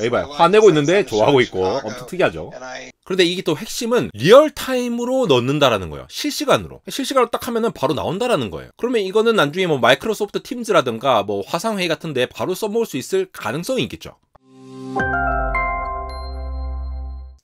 에이바 그러니까 화내고 있는데 좋아하고 있고 아, 엄청 특이하죠. 그런데 이게 또 핵심은 리얼타임으로 넣는다라는 거예요. 실시간으로. 실시간으로 딱 하면은 바로 나온다라는 거예요. 그러면 이거는 나중에 뭐 마이크로소프트 팀즈라든가 뭐 화상회의 같은데 바로 써먹을 수 있을 가능성이 있겠죠.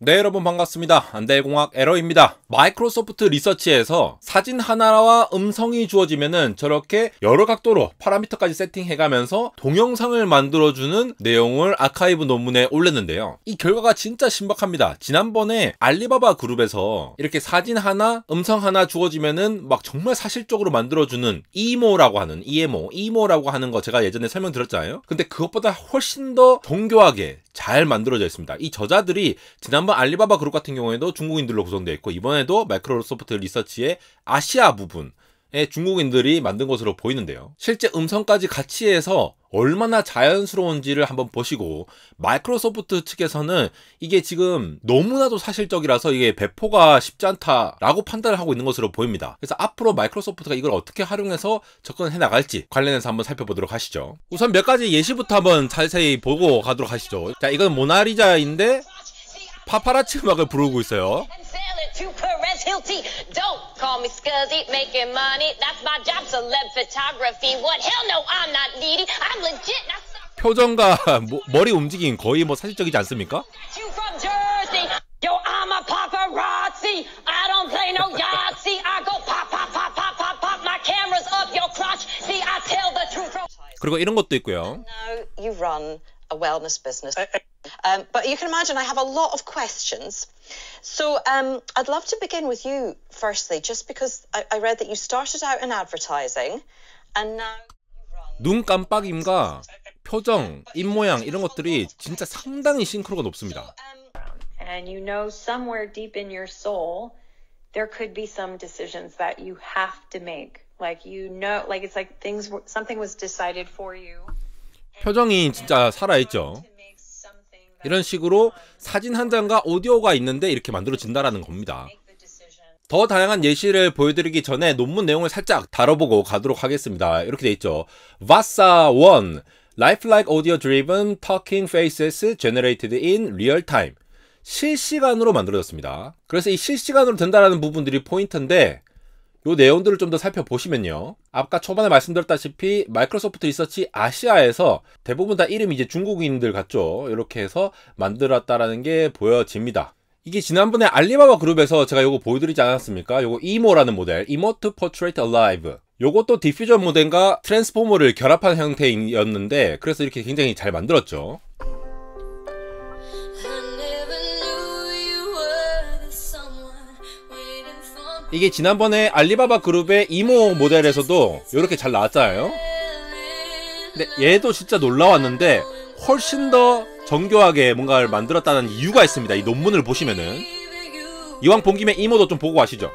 네 여러분 반갑습니다. 안대공학 에러입니다. 마이크로소프트 리서치에서 사진 하나와 음성이 주어지면은 저렇게 여러 각도로 파라미터까지 세팅해가면서 동영상을 만들어주는 내용을 아카이브 논문에 올렸는데요. 이 결과가 진짜 신박합니다. 지난번에 알리바바 그룹에서 이렇게 사진 하나, 음성 하나 주어지면은 막 정말 사실적으로 만들어주는 이모라고 하는 EMO, 이모라고 하는 거 제가 예전에 설명드렸잖아요. 근데 그것보다 훨씬 더 정교하게 잘 만들어져 있습니다. 이 저자들이 지난번 지번 알리바바 그룹 같은 경우에도 중국인들로 구성되어 있고 이번에도 마이크로소프트 리서치의 아시아 부분 에 중국인들이 만든 것으로 보이는데요. 실제 음성까지 같이 해서 얼마나 자연스러운지를 한번 보시고 마이크로소프트 측에서는 이게 지금 너무나도 사실적이라서 이게 배포가 쉽지 않다라고 판단을 하고 있는 것으로 보입니다. 그래서 앞으로 마이크로소프트가 이걸 어떻게 활용해서 접근해 나갈지 관련해서 한번 살펴보도록 하시죠. 우선 몇 가지 예시부터 한번 자세히 보고 가도록 하시죠. 자, 이건 모나리자인데 파파라치 음악을 부르고 있어요. call me scuzzy, making money. That's my job, celeb photography. What? Hell no, I'm not needy. I'm legit. 표정과 뭐, 머리 움직임 거의 뭐 사실적이지 않습니까? You from Jersey. Yo, I'm a paparazzi. I don't play no Yahtzee. I go pop, pop, pop, pop, pop, pop. My camera's up your crotch. See, I tell the truth. 그리고 이런 것도 있고요. No, you run a wellness business. Um, but you can imagine I have a lot of questions. So um, I'd love to begin with you, firstly, just because I, I read that you started out in advertising and now. 눈 깜빡임과 표정, 입 모양 이런 것들이 진짜 상당히 싱크로가 높습니다. Um, and you know somewhere deep in your soul there could be some decisions that you have to make. Like you know like it's like things something was decided for you. 표정이 진짜 살아 있죠. 이런 식으로 사진 한 장과 오디오가 있는데 이렇게 만들어진다라는 겁니다. 더 다양한 예시를 보여드리기 전에 논문 내용을 살짝 다뤄보고 가도록 하겠습니다. 이렇게 돼 있죠. VASA 1 Lifelike Audio Driven Talking Faces Generated in Real Time 실시간으로 만들어졌습니다. 그래서 이 실시간으로 된다라는 부분들이 포인트인데 요 내용들을 좀 더 살펴보시면요. 아까 초반에 말씀드렸다시피 마이크로소프트 리서치 아시아에서 대부분 다 이름이 이제 중국인들 같죠. 이렇게 해서 만들었다라는 게 보여집니다. 이게 지난번에 알리바바 그룹에서 제가 요거 보여드리지 않았습니까? 요거 이모라는 모델, 이모트 포트레이트 얼라이브. 요것도 디퓨전 모델과 트랜스포머를 결합한 형태였는데 그래서 이렇게 굉장히 잘 만들었죠. 이게 지난번에 알리바바 그룹의 이모 모델에서도 이렇게 잘 나왔잖아요 근데 얘도 진짜 놀라웠는데 훨씬 더 정교하게 뭔가를 만들었다는 이유가 있습니다 이 논문을 보시면은 이왕 본 김에 이모도 좀 보고 가시죠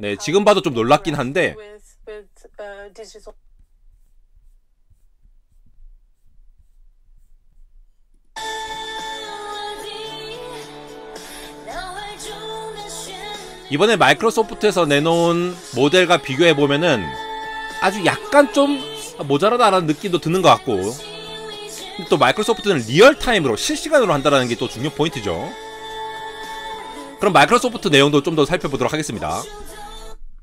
네 지금 봐도 좀 놀랍긴 한데 이번에 마이크로소프트에서 내놓은 모델과 비교해보면은 아주 약간 좀 모자라다라는 느낌도 드는 것 같고 또 마이크로소프트는 리얼타임으로 실시간으로 한다는 게 또 중요 포인트죠 그럼 마이크로소프트 내용도 좀 더 살펴보도록 하겠습니다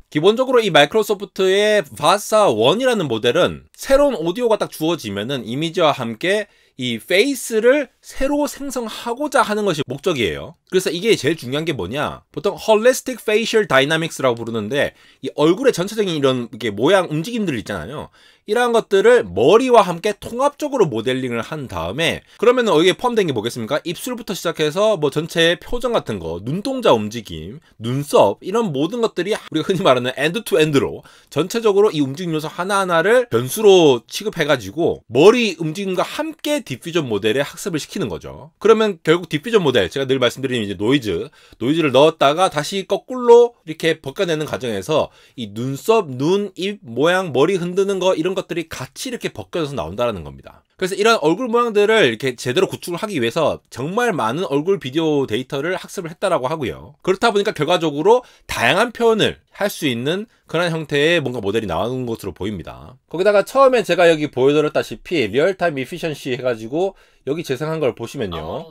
기본적으로 이 마이크로소프트의 바사1이라는 모델은 새로운 오디오가 딱 주어지면은 이미지와 함께 이 페이스를 새로 생성하고자 하는 것이 목적이에요. 그래서 이게 제일 중요한 게 뭐냐? 보통 Holistic Facial Dynamics라고 부르는데 이 얼굴의 전체적인 이런 이게 모양 움직임들 있잖아요. 이러한 것들을 머리와 함께 통합적으로 모델링을 한 다음에 그러면 여기에 포함된 게 뭐겠습니까? 입술부터 시작해서 뭐 전체의 표정 같은 거, 눈동자 움직임, 눈썹 이런 모든 것들이 우리가 흔히 말하는 엔드 투 엔드로 전체적으로 이 움직임 요소 하나하나를 변수로 취급해가지고 머리 움직임과 함께 디퓨전 모델에 학습을 시키는 거죠. 그러면 결국 디퓨전 모델 제가 늘 말씀드리는 이제 노이즈 노이즈를 넣었다가 다시 거꾸로 이렇게 벗겨내는 과정에서 이 눈썹, 눈, 입 모양, 머리 흔드는 거 이런 것들이 같이 이렇게 벗겨져서 나온다라는 겁니다. 그래서 이런 얼굴 모양들을 이렇게 제대로 구축을 하기 위해서 정말 많은 얼굴 비디오 데이터를 학습을 했다라고 하고요. 그렇다 보니까 결과적으로 다양한 표현을 할 수 있는 그런 형태의 뭔가 모델이 나오는 것으로 보입니다. 거기다가 처음에 제가 여기 보여드렸다시피 리얼타임 이피션시 해가지고 여기 재생한 걸 보시면요.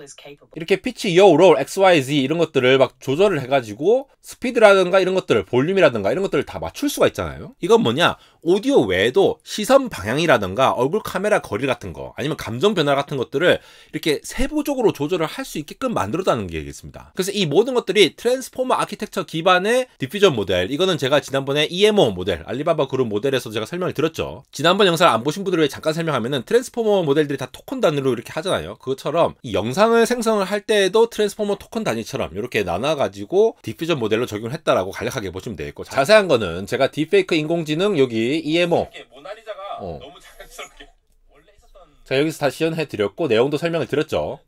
이렇게 피치, 여, 롤, XYZ 이런 것들을 막 조절을 해가지고 스피드라든가 이런 것들, 볼륨이라든가 이런 것들을 다 맞출 수가 있잖아요. 이건 뭐냐? 오디오 외에도 시선 방향이라든가 얼굴 카메라 거리 같은 거 아니면 감정 변화 같은 것들을 이렇게 세부적으로 조절을 할 수 있게끔 만들었다는 게 있습니다. 그래서 이 모든 것들이 트랜스포머 아키텍처 기반의 디퓨전 모델 이거는 제가 지난번에 EMO 모델 알리바바 그룹 모델에서 제가 설명을 드렸죠. 지난번 영상을 안 보신 분들을 위해 잠깐 설명하면은 트랜스포머 모델들이 다 토큰 단위로 이렇게 하잖아요. 그것처럼 이 영상을 생성을 할 때에도 트랜스포머 토큰 단위처럼 이렇게 나눠가지고 디퓨전 모델로 적용을 했다라고 간략하게 보시면 되겠고 자세한 거는 제가 디페이크 인공지능 여기 EMO 모나리자가 어. 너무 자연스럽게 자, 여기서 다시 시연해 드렸고 내용도 설명을 드렸죠.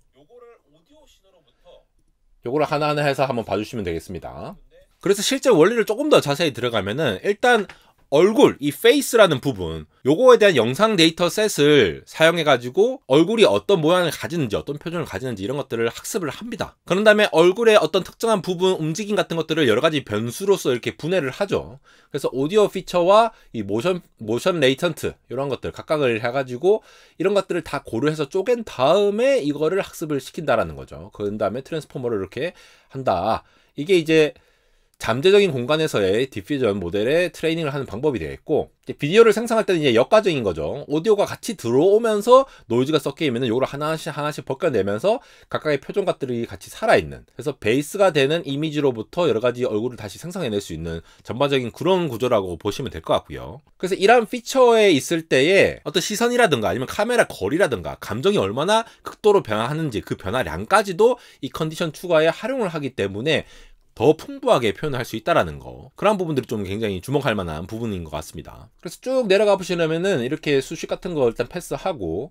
요거를 하나하나 해서 한번 봐주시면 되겠습니다. 그래서 실제 원리를 조금 더 자세히 들어가면은 일단 얼굴, 이 페이스라는 부분, 요거에 대한 영상 데이터셋을 사용해가지고 얼굴이 어떤 모양을 가지는지, 어떤 표정을 가지는지 이런 것들을 학습을 합니다. 그런 다음에 얼굴의 어떤 특정한 부분, 움직임 같은 것들을 여러 가지 변수로서 이렇게 분해를 하죠. 그래서 오디오 피처와 이 모션, 모션 레이턴트, 이런 것들 각각을 해가지고 이런 것들을 다 고려해서 쪼갠 다음에 이거를 학습을 시킨다라는 거죠. 그 다음에 트랜스포머를 이렇게 한다. 이게 이제 잠재적인 공간에서의 디퓨전 모델의 트레이닝을 하는 방법이 되겠고 비디오를 생성할 때는 이제 역과적인 거죠. 오디오가 같이 들어오면서 노이즈가 섞이면 은 요걸 하나씩 하나씩 벗겨내면서 각각의 표정 값들이 같이 살아있는 그래서 베이스가 되는 이미지로부터 여러 가지 얼굴을 다시 생성해낼 수 있는 전반적인 그런 구조라고 보시면 될 것 같고요. 그래서 이러한 피처에 있을 때에 어떤 시선이라든가 아니면 카메라 거리라든가 감정이 얼마나 극도로 변화하는지 그 변화량까지도 이 컨디션 추가에 활용을 하기 때문에 더 풍부하게 표현할 수 있다라는 거 그런 부분들이 좀 굉장히 주목할 만한 부분인 것 같습니다 그래서 쭉 내려가 보시려면은 이렇게 수식 같은 거 일단 패스하고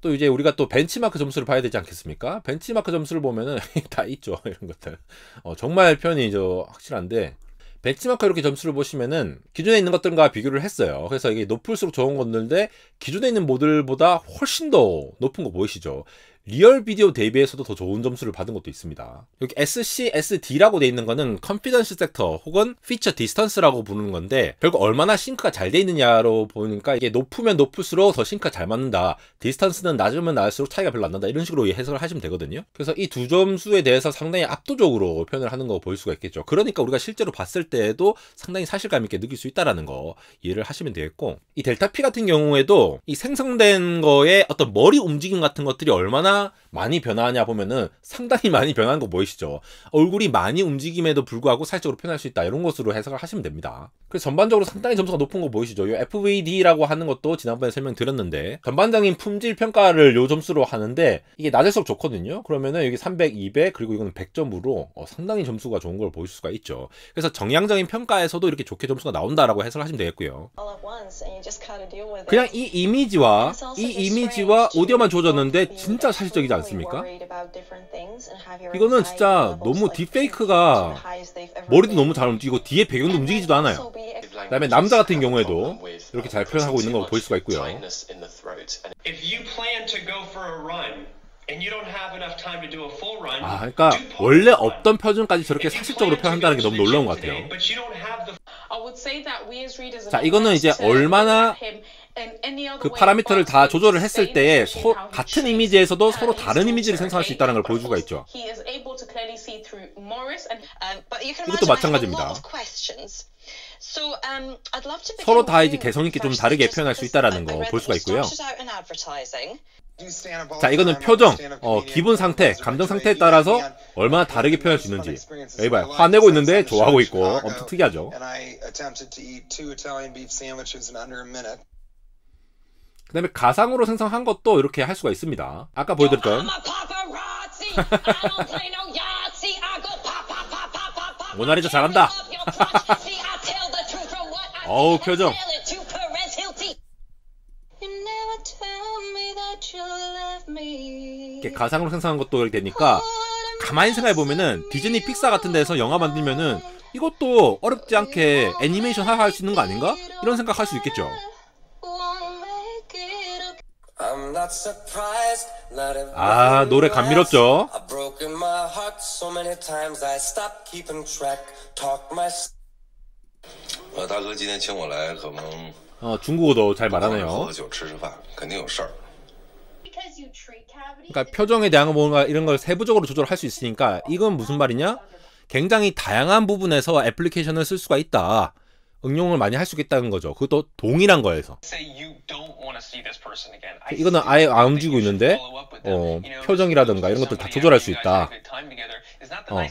또 이제 우리가 또 벤치마크 점수를 봐야 되지 않겠습니까 벤치마크 점수를 보면은 다 있죠 이런 것들 어, 정말 표현이 저 확실한데 벤치마크 이렇게 점수를 보시면은 기존에 있는 것들과 비교를 했어요. 그래서 이게 높을수록 좋은 건데 기존에 있는 모델보다 훨씬 더 높은 거 보이시죠? 리얼 비디오 대비에서도 더 좋은 점수를 받은 것도 있습니다. 여기 SCSD라고 돼 있는 거는 컨피던스 섹터 혹은 피처 디스턴스라고 부르는 건데 결국 얼마나 싱크가 잘 돼 있느냐로 보니까 이게 높으면 높을수록 더 싱크가 잘 맞는다. 디스턴스는 낮으면 낮을수록 차이가 별로 안 난다. 이런 식으로 해석을 하시면 되거든요. 그래서 이 두 점수에 대해서 상당히 압도적으로 표현을 하는 거볼 수가 있겠죠. 그러니까 우리가 실제로 봤을 때에도 상당히 사실감 있게 느낄 수 있다라는 거 이해를 하시면 되겠고 이 델타 P 같은 경우에도 이 생성된 거에 어떤 머리 움직임 같은 것들이 얼마나 많이 변화하냐 보면은 상당히 많이 변한 거 보이시죠? 얼굴이 많이 움직임에도 불구하고 살적으로 표현할 수 있다 이런 것으로 해석을 하시면 됩니다. 그래서 전반적으로 상당히 점수가 높은 거 보이시죠? 이 FVD라고 하는 것도 지난번에 설명드렸는데 전반적인 품질 평가를 요 점수로 하는데 이게 낮을수록 좋거든요. 그러면은 여기 300, 200 그리고 이거는 100점으로 어, 상당히 점수가 좋은 걸 보실 수가 있죠. 그래서 정량적인 평가에서도 이렇게 좋게 점수가 나온다라고 해석을 하시면 되겠고요. 그냥 이 이미지와 이 이미지와 오디오만 조졌는데 진짜 사 사실적이지 않습니까? 이거는 진짜 너무 딥페이크가 머리도 너무 잘 움직이고 뒤에 배경도 움직이지도 않아요. 그 다음에 남자 같은 경우에도 이렇게 잘 표현하고 있는 걸 볼 수가 있고요. 아, 그러니까 원래 없던 표준까지 저렇게 사실적으로 표현한다는 게 너무 놀라운 것 같아요. 자, 이거는 이제 얼마나 그 파라미터를 다 조절을 했을 때에 소, 같은 이미지에서도 서로 다른 이미지를 생성할 수 있다는 걸 볼 수가 있죠. Um, 이것도 마찬가지입니다. Um, 서로 다 이제 개성 있게 좀 다르게 표현할 수 있다라는 um, 거볼 수가 있고요. 자, 이거는 표정, 어, 기분 상태, 감정 상태에 따라서 얼마나 다르게 표현할 수 있는지. 여기 봐요. 화내고 있는데 좋아하고 있고 엄청 특이하죠. 그다음에 가상으로 생성한 것도 이렇게 할 수가 있습니다. 아까 보여드렸던 모나리자 잘한다. 어우 표정. 이렇게 가상으로 생성한 것도 이렇게 되니까 가만히 생각해 보면은 디즈니 픽사 같은 데서 영화 만들면은 이것도 어렵지 않게 애니메이션 하할 수 있는 거 아닌가? 이런 생각 할 수 있겠죠. 아 노래 감미롭죠 어, 뭐. 어, 중국어도 잘 말하네요 어, 그러니까 표정에 대한 뭔가 이런 걸 세부적으로 조절할 수 있으니까 이건 무슨 말이냐 굉장히 다양한 부분에서 애플리케이션을 쓸 수가 있다 응용을 많이 할 수 있다는 거죠. 그것도 동일한 거에서. 이거는 아예 안 움직이고 있는데 어, 표정이라든가 이런 것들 다 조절할 수 있다. 어.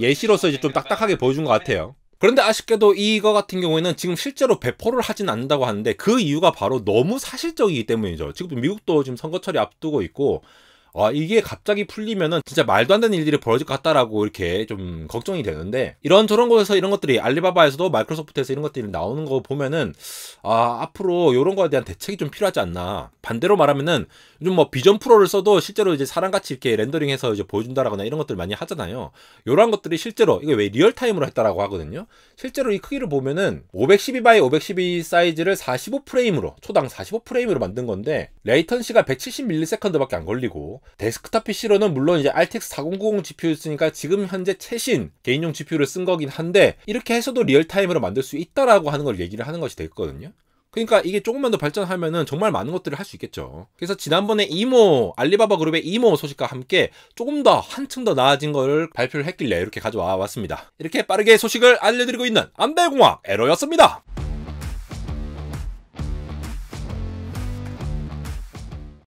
예시로서 이제 좀 딱딱하게 보여준 것 같아요. 그런데 아쉽게도 이거 같은 경우에는 지금 실제로 배포를 하진 않는다고 하는데 그 이유가 바로 너무 사실적이기 때문이죠. 지금 미국도 지금 선거철이 앞두고 있고 아, 이게 갑자기 풀리면은 진짜 말도 안 되는 일들이 벌어질 것 같다라고 이렇게 좀 걱정이 되는데 이런저런 곳에서 이런 것들이 알리바바에서도 마이크로소프트에서 이런 것들이 나오는 거 보면은 아, 앞으로 이런 거에 대한 대책이 좀 필요하지 않나. 반대로 말하면은 요즘 뭐 비전 프로를 써도 실제로 이제 사람같이 이렇게 렌더링해서 이제 보여준다라거나 이런 것들 많이 하잖아요. 이런 것들이 실제로 이게 왜 리얼타임으로 했다라고 하거든요. 실제로 이 크기를 보면은 512x 512 사이즈를 45프레임으로 초당 45프레임으로 만든 건데 레이턴시가 170ms밖에 안 걸리고 데스크탑 PC로는 물론 이제 RTX 4090 GPU 쓰니까 지금 현재 최신 개인용 GPU를 쓴 거긴 한데 이렇게 해서도 리얼타임으로 만들 수 있다라고 하는 걸 얘기를 하는 것이 됐거든요. 그러니까 이게 조금만 더 발전하면은 정말 많은 것들을 할 수 있겠죠. 그래서 지난번에 이모 알리바바 그룹의 이모 소식과 함께 조금 더 한층 더 나아진 거를 발표를 했길래 이렇게 가져와 왔습니다. 이렇게 빠르게 소식을 알려드리고 있는 안배공학 에로였습니다.